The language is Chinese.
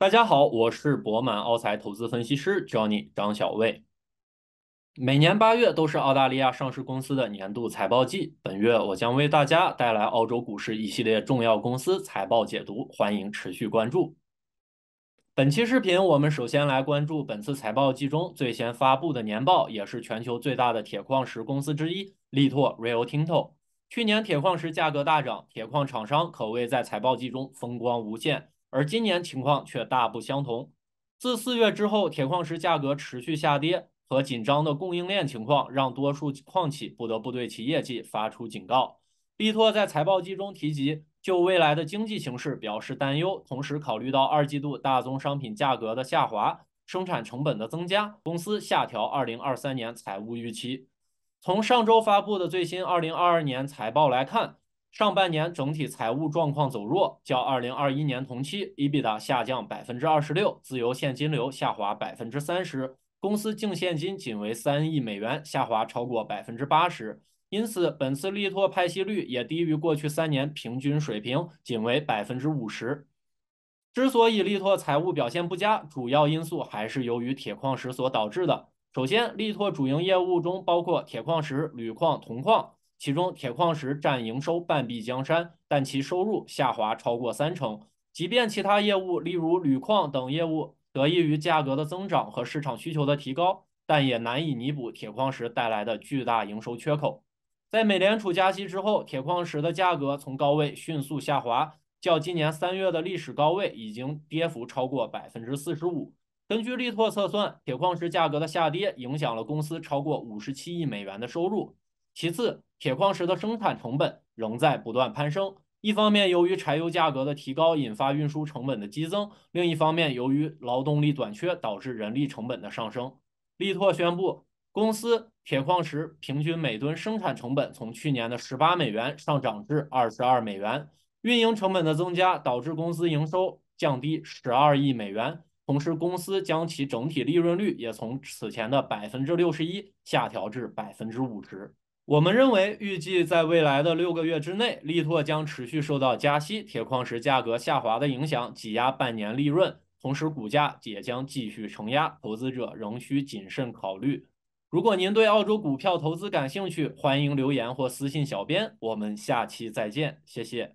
大家好，我是博满澳财投资分析师 Johnny 张小卫。每年八月都是澳大利亚上市公司的年度财报季，本月我将为大家带来澳洲股市一系列重要公司财报解读，欢迎持续关注。本期视频，我们首先来关注本次财报季中最先发布的年报，也是全球最大的铁矿石公司之一力拓 Rio Tinto。去年铁矿石价格大涨，铁矿厂商可谓在财报季中风光无限。而今年情况却大不相同，自四月之后，铁矿石价格持续下跌，和紧张的供应链情况让多数矿企不得不对其业绩发出警告。力拓在财报季中提及，就未来的经济形势表示担忧，同时考虑到二季度大宗商品价格的下滑，生产成本的增加，公司下调二零二三年财务预期。从上周发布的最新二零二二年财报来看。上半年整体财务状况走弱，较二零二一年同期，Ebitda 下降百分之二十六，自由现金流下滑百分之三十，公司净现金仅为三亿美元，下滑超过百分之八十。因此，本次力拓派息率也低于过去三年平均水平，仅为百分之五十。之所以力拓财务表现不佳，主要因素还是由于铁矿石所导致的。首先，力拓主营业务中包括铁矿石、铝矿、铜矿。其中铁矿石占营收半壁江山，但其收入下滑超过三成。即便其他业务，例如铝矿等业务得益于价格的增长和市场需求的提高，但也难以弥补铁矿石带来的巨大营收缺口。在美联储加息之后，铁矿石的价格从高位迅速下滑，较今年三月的历史高位已经跌幅超过百分之四十五。根据力拓测算，铁矿石价格的下跌影响了公司超过五十七亿美元的收入。其次，铁矿石的生产成本仍在不断攀升。一方面，由于柴油价格的提高，引发运输成本的激增；另一方面，由于劳动力短缺，导致人力成本的上升。力拓宣布，公司铁矿石平均每吨生产成本从去年的十八美元上涨至二十二美元。运营成本的增加导致公司营收降低十二亿美元，同时，公司将其整体利润率也从此前的百分之六十一下调至百分之五十。我们认为，预计在未来的六个月之内，力拓将持续受到加息、铁矿石价格下滑的影响，挤压半年利润，同时股价也将继续承压，投资者仍需谨慎考虑。如果您对澳洲股票投资感兴趣，欢迎留言或私信小编，我们下期再见，谢谢。